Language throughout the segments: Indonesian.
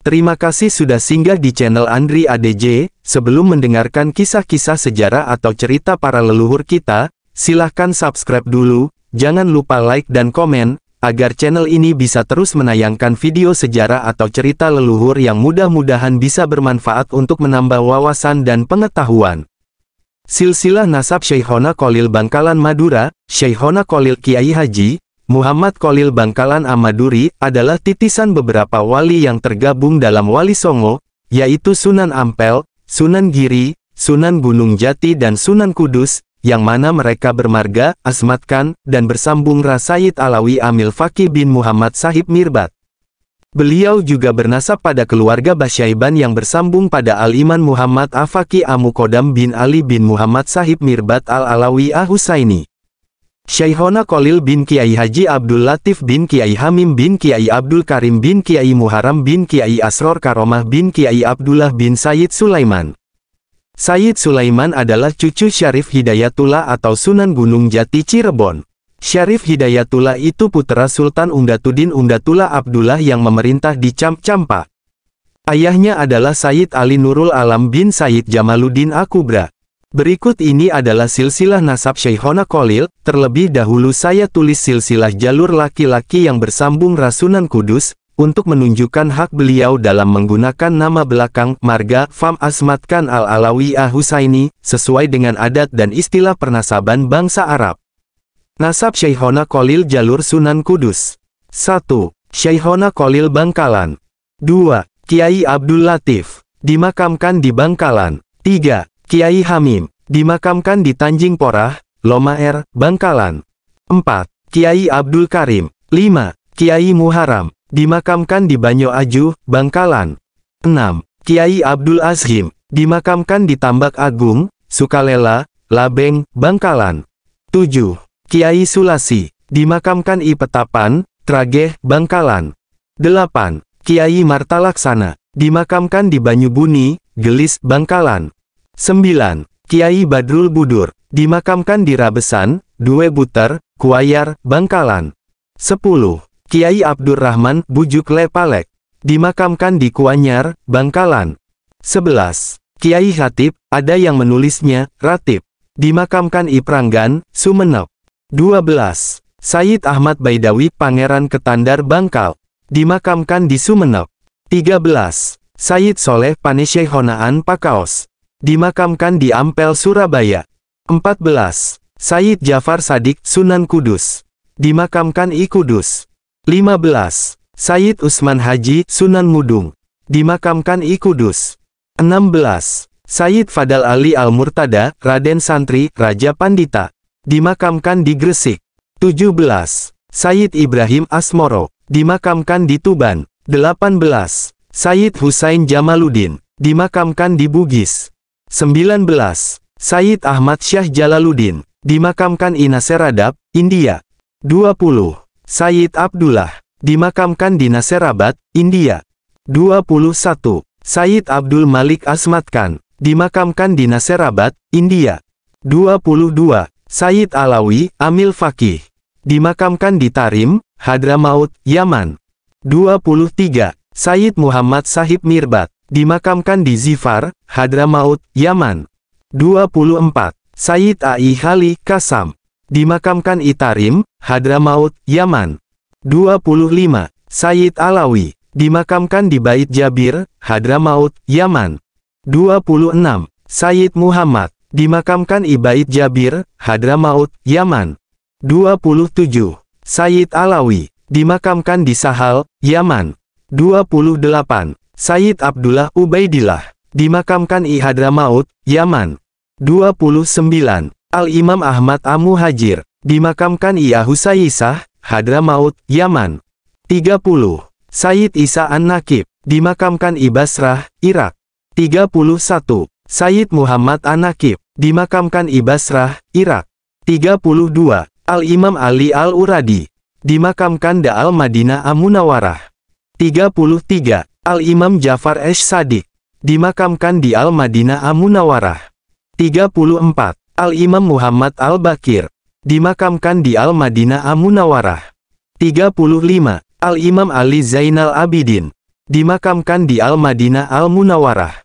Terima kasih sudah singgah di channel Andri ADJ. Sebelum mendengarkan kisah-kisah sejarah atau cerita para leluhur kita, silahkan subscribe dulu, jangan lupa like dan komen, agar channel ini bisa terus menayangkan video sejarah atau cerita leluhur yang mudah-mudahan bisa bermanfaat untuk menambah wawasan dan pengetahuan. Silsilah nasab Syekhona Kolil Bangkalan Madura, Syekhona Kolil Kiai Haji, Muhammad Kolil Bangkalan Amaduri adalah titisan beberapa wali yang tergabung dalam Wali Songo, yaitu Sunan Ampel, Sunan Giri, Sunan Gunung Jati dan Sunan Kudus, yang mana mereka bermarga, asmatkan, dan bersambung Rasayid Alawi Amil Fakih bin Muhammad Sahib Mirbat. Beliau juga bernasab pada keluarga Basyaiban yang bersambung pada Al-Iman Muhammad Afaki Amukodam bin Ali bin Muhammad Sahib Mirbat Al-Alawi Ahusaini. Syaihona Kolil bin Kiai Haji Abdul Latif bin Kiai Hamim bin Kiai Abdul Karim bin Kiai Muharam bin Kiai Asror Karomah bin Kiai Abdullah bin Said Sulaiman. Said Sulaiman adalah cucu Syarif Hidayatullah atau Sunan Gunung Jati Cirebon. Syarif Hidayatullah itu putra Sultan Undatuddin Undatullah Abdullah yang memerintah di Camp-Campa. Ayahnya adalah Said Ali Nurul Alam bin Said Jamaluddin Akubra. Berikut ini adalah silsilah nasab Syekhona Kolil, terlebih dahulu saya tulis silsilah jalur laki-laki yang bersambung Rasunan Kudus, untuk menunjukkan hak beliau dalam menggunakan nama belakang marga Fam Asmatkan Al-Alawiyah Husaini, sesuai dengan adat dan istilah pernasaban bangsa Arab. Nasab Syekhona Kolil Jalur Sunan Kudus 1. Syekhona Kolil Bangkalan 2. Kiai Abdul Latif Dimakamkan di Bangkalan 3. Kiai Hamim, dimakamkan di Tanjing Porah, Lomaer, Bangkalan. 4. Kiai Abdul Karim. 5. Kiai Muharam, dimakamkan di Banyo Aju, Bangkalan. 6. Kiai Abdul Azhim, dimakamkan di Tambak Agung, Sukalela, Labeng, Bangkalan. 7. Kiai Sulasi, dimakamkan di Petapan, Trageh, Bangkalan. 8. Kiai Martalaksana, dimakamkan di Banyubuni, Gelis, Bangkalan. 9. Kiai Badrul Budur, dimakamkan di Rabesan, Due Buter, Kuayar, Bangkalan. 10. Kiai Abdurrahman Bujuk Lepalek, dimakamkan di Kuanyar, Bangkalan. 11. Kiai Hatib, ada yang menulisnya, Ratib, dimakamkan Ipranggan, Sumenep. 12. Said Ahmad Baidawi Pangeran Ketandar Bangkal, dimakamkan di Sumenep. 13. Said Soleh Panesyehonaan Honaan Pakaos, Dimakamkan di Ampel, Surabaya. 14. Said Jafar Sadik, Sunan Kudus. Dimakamkan I Kudus. 15. Said Usman Haji, Sunan Mudung. Dimakamkan I Kudus. 16. Said Fadal Ali Al-Murtada, Raden Santri, Raja Pandita. Dimakamkan di Gresik. 17. Said Ibrahim Asmoro. Dimakamkan di Tuban. 18. Said Husain Jamaluddin. Dimakamkan di Bugis. 19. Said Ahmad Syah Jalaluddin, dimakamkan di Inaseradab, India. 20. Said Abdullah, dimakamkan di Nasirabad, India. 21. Said Abdul Malik Asmat Khan, dimakamkan di Nasirabad, India. 22. Said Alawi, Amil Fakih, dimakamkan di Tarim, Hadramaut, Yaman. 23. Said Muhammad Sahib Mirbat, Dimakamkan di Zifar, Hadramaut, Yaman. 24. Sayyid Ai Khali Kasam. Dimakamkan Itarim, Hadramaut, Yaman. 25. Sayyid Alawi. Dimakamkan di Bait Jabir, Hadramaut, Yaman. 26. Sayyid Muhammad. Dimakamkan di Bait Jabir, Hadramaut, Yaman. 27. Sayyid Alawi. Dimakamkan di Sahal, Yaman. 28. Sayyid Abdullah Ubaidillah, dimakamkan di Hadramaut, Yaman. 29. Al-Imam Ahmad Amuhajir, dimakamkan di Husayisah, Hadramaut, Yaman. 30. Sayyid Isa An-Nakib, dimakamkan di Basrah, Irak. 31. Sayyid Muhammad An-Nakib, dimakamkan di Basrah, Irak. 32. Al-Imam Ali Al-Uradi, dimakamkan di Al Madinah Amunawarah. 33. Al-Imam Jafar Esh Sadiq dimakamkan di Al-Madinah Amunawarah. 34. Al-Imam Muhammad Al-Bakir dimakamkan di Al-Madinah Amunawarah. 35. Al-Imam Ali Zainal Abidin dimakamkan di Al-Madinah Al-Munawarah.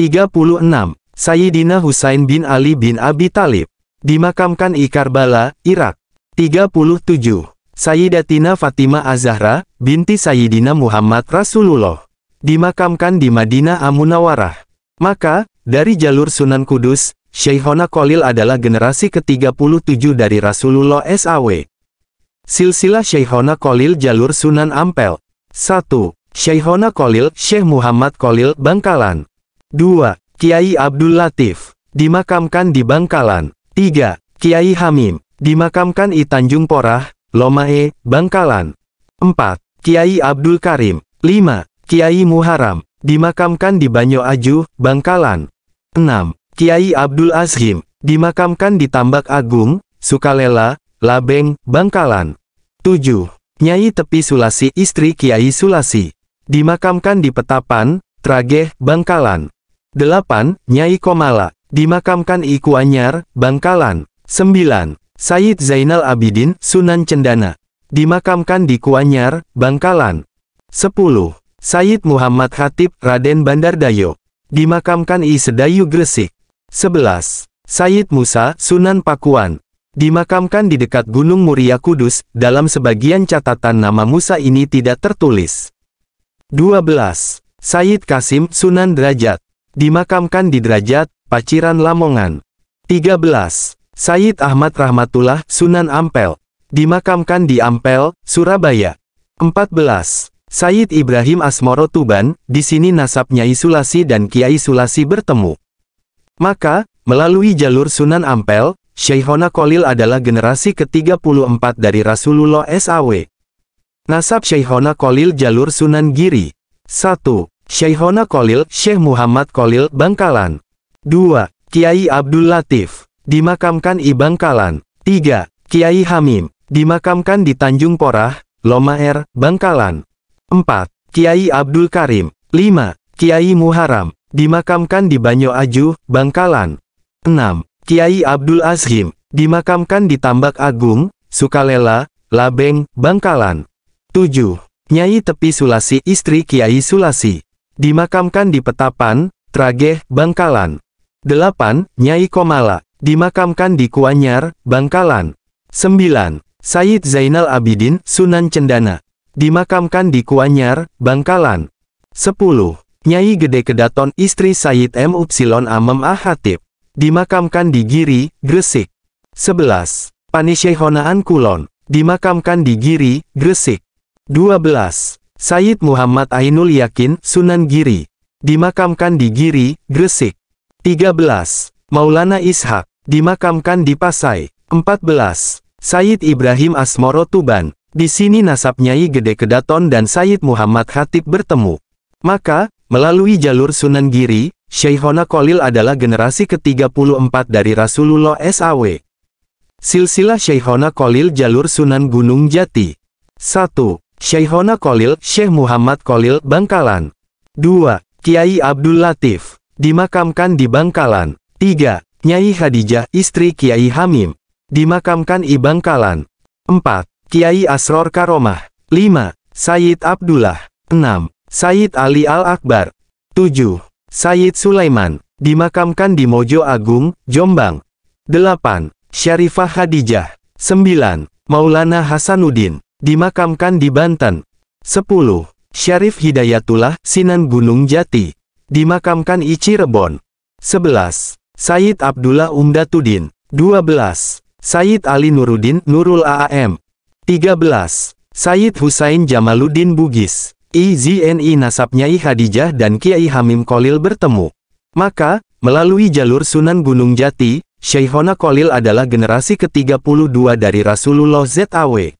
36. Sayyidina Husain bin Ali bin Abi Talib dimakamkan di Karbala, Irak. 37. Sayyidatina Fatimah Azahra binti Sayyidina Muhammad Rasulullah, dimakamkan di Madinah Amunawarah. Maka, dari jalur Sunan Kudus, Syekhona Kolil adalah generasi ke-37 dari Rasulullah SAW. Silsilah Syekhona Kolil jalur Sunan Ampel. 1. Syekhona Kolil, Syekh Muhammad Kolil, Bangkalan. 2. Kiai Abdul Latif, dimakamkan di Bangkalan. 3. Kiai Hamim, dimakamkan di Tanjung Porah, Lomae, Bangkalan. 4. Kiai Abdul Karim. 5. Kiai Muharam. Dimakamkan di Banyo Aju, Bangkalan. 6. Kiai Abdul Azhim. Dimakamkan di Tambak Agung, Sukalela, Labeng, Bangkalan. 7. Nyai Tepi Sulasi istri Kiai Sulasi. Dimakamkan di Petapan, Trageh, Bangkalan. 8. Nyai Komala. Dimakamkan Ikuanyar, Bangkalan. 9. Sayyid Zainal Abidin, Sunan Cendana. Dimakamkan di Kuanyar, Bangkalan. 10. Sayyid Muhammad Khatib, Raden Bandardayo. Dimakamkan di Sedayu Gresik. 11. Sayyid Musa, Sunan Pakuan. Dimakamkan di dekat Gunung Muria Kudus, dalam sebagian catatan nama Musa ini tidak tertulis. 12. Sayyid Kasim, Sunan Derajat. Dimakamkan di Derajat, Paciran Lamongan. 13. Sayyid Ahmad Rahmatullah, Sunan Ampel. Dimakamkan di Ampel, Surabaya. 14. Sayyid Ibrahim Asmoro Tuban, di sini nasabnya Isulasi dan Kiai Sulasi bertemu. Maka, melalui jalur Sunan Ampel, Syekhona Kolil adalah generasi ke-34 dari Rasulullah SAW. Nasab Syekhona Kolil jalur Sunan Giri. 1. Syekhona Kolil, Syekh Muhammad Kolil, Bangkalan. 2. Kiai Abdul Latif. Dimakamkan Ibang Bangkalan. 3. Kiai Hamim. Dimakamkan di Tanjung Porah, Lomaer, Bangkalan. 4. Kiai Abdul Karim. 5. Kiai Muharam. Dimakamkan di Banyo Aju, Bangkalan. 6. Kiai Abdul Azhim. Dimakamkan di Tambak Agung, Sukalela, Labeng, Bangkalan. 7. Nyai Tepi Sulasi istri Kiai Sulasi. Dimakamkan di Petapan, Trageh, Bangkalan. 8. Nyai Komala. Dimakamkan di Kuanyar, Bangkalan. 9. Sayyid Zainal Abidin, Sunan Cendana. Dimakamkan di Kuanyar, Bangkalan. 10. Nyai Gede Kedaton istri Sayyid M. Upsilon Amem Ahatib. Dimakamkan di Giri, Gresik. 11. Honaan Kulon. Dimakamkan di Giri, Gresik. 12. Sayyid Muhammad Ainul Yakin, Sunan Giri. Dimakamkan di Giri, Gresik. 13. Maulana Ishak, dimakamkan di Pasai. 14. Said Ibrahim Asmoro Tuban. Di sini nasab Nyai Gede Kedaton dan Said Muhammad Khatib bertemu. Maka, melalui jalur Sunan Giri, Syekhona Kolil adalah generasi ke-34 dari Rasulullah SAW. Silsilah Syekhona Kolil Jalur Sunan Gunung Jati 1. Syekhona Kolil, Syekh Muhammad Kolil, Bangkalan 2. Kiai Abdul Latif, dimakamkan di Bangkalan 3. Nyai Khadijah istri Kiai Hamim. Dimakamkan di Bangkalan. 4. Kiai Asror Karomah. 5. Sayyid Abdullah. 6. Sayyid Ali Al-Akbar. 7. Sayyid Sulaiman. Dimakamkan di Mojo Agung, Jombang. 8. Syarifah Khadijah. 9. Maulana Hasanuddin. Dimakamkan di Banten. 10. Syarif Hidayatullah, Sinan Gunung Jati. Dimakamkan Ici Rebon. 11. Said Abdullah Umdatuddin, 12. Said Ali Nuruddin Nurul AAM, 13. Said Husain Jamaluddin Bugis, IZNI nasabnya I Khadijah dan Kiai Hamim Kolil bertemu. Maka, melalui jalur Sunan Gunung Jati, Syekhona Kolil adalah generasi ke-32 dari Rasulullah ZAW.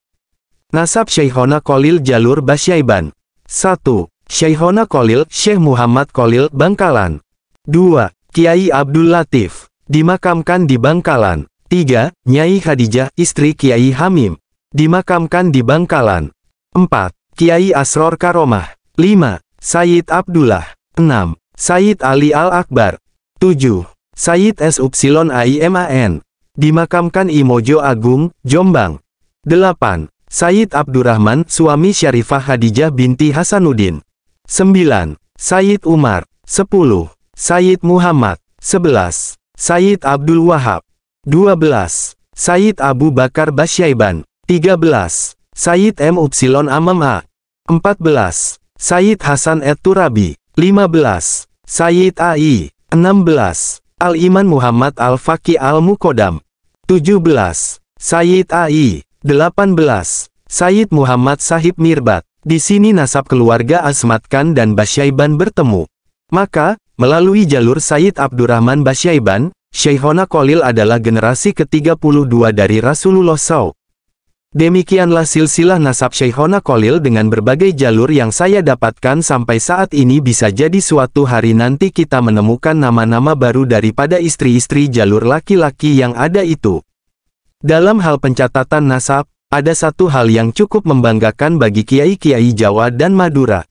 Nasab Syekhona Kolil Jalur Basyaiban 1. Syekhona Kolil Syekh Muhammad Kolil Bangkalan 2. Kiai Abdul Latif, dimakamkan di Bangkalan. 3. Nyai Khadijah, istri Kiai Hamim, dimakamkan di Bangkalan. 4. Kiai Asror Karomah. 5. Sayyid Abdullah. 6. Sayyid Ali Al-Akbar. 7. Sayyid S. Upsilon AIMAN. Dimakamkan Imojo Agung, Jombang. 8. Sayyid Abdurrahman, suami Syarifah Khadijah binti Hasanuddin. 9. Sayyid Umar. 10. Sayyid Muhammad 11. Sayyid Abdul Wahab 12. Sayyid Abu Bakar Basyaiban 13. Sayyid M. Upsilon Amam A 14. Sayyid Hasan Et Turabi 15. Sayyid AI 16. Al-Iman Muhammad Al-Faqi Al-Mukodam 17. Sayyid AI 18. Sayyid Muhammad Sahib Mirbat. Di sini nasab keluarga Asmatkan dan Basyaiban bertemu. Maka, Melalui jalur Sayyid Abdurrahman Basyaiban, Syekhona Kolil adalah generasi ke-32 dari Rasulullah SAW. Demikianlah silsilah nasab Syekhona Kolil dengan berbagai jalur yang saya dapatkan sampai saat ini bisa jadi suatu hari nanti kita menemukan nama-nama baru daripada istri-istri jalur laki-laki yang ada itu. Dalam hal pencatatan nasab, ada satu hal yang cukup membanggakan bagi kiai-kiai Jawa dan Madura.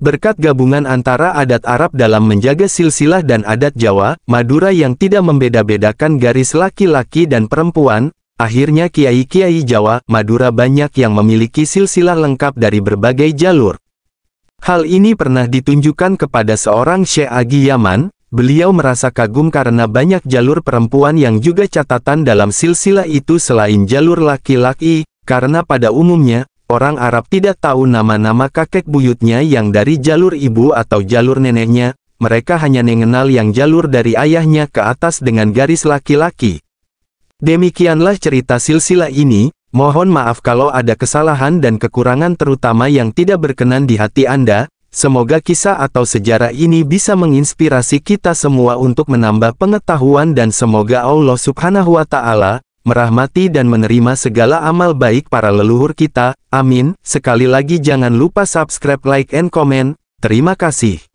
Berkat gabungan antara adat Arab dalam menjaga silsilah dan adat Jawa, Madura yang tidak membeda-bedakan garis laki-laki dan perempuan, akhirnya kiai-kiai Jawa, Madura banyak yang memiliki silsilah lengkap dari berbagai jalur. Hal ini pernah ditunjukkan kepada seorang Syekh Agi Yaman, beliau merasa kagum karena banyak jalur perempuan yang juga catatan dalam silsilah itu selain jalur laki-laki, karena pada umumnya, Orang Arab tidak tahu nama-nama kakek buyutnya yang dari jalur ibu atau jalur neneknya, mereka hanya mengenal yang jalur dari ayahnya ke atas dengan garis laki-laki. Demikianlah cerita silsilah ini, mohon maaf kalau ada kesalahan dan kekurangan terutama yang tidak berkenan di hati Anda, semoga kisah atau sejarah ini bisa menginspirasi kita semua untuk menambah pengetahuan dan semoga Allah subhanahu wa ta'ala, merahmati dan menerima segala amal baik para leluhur kita, amin. Sekali lagi jangan lupa subscribe, like, and comment. Terima kasih.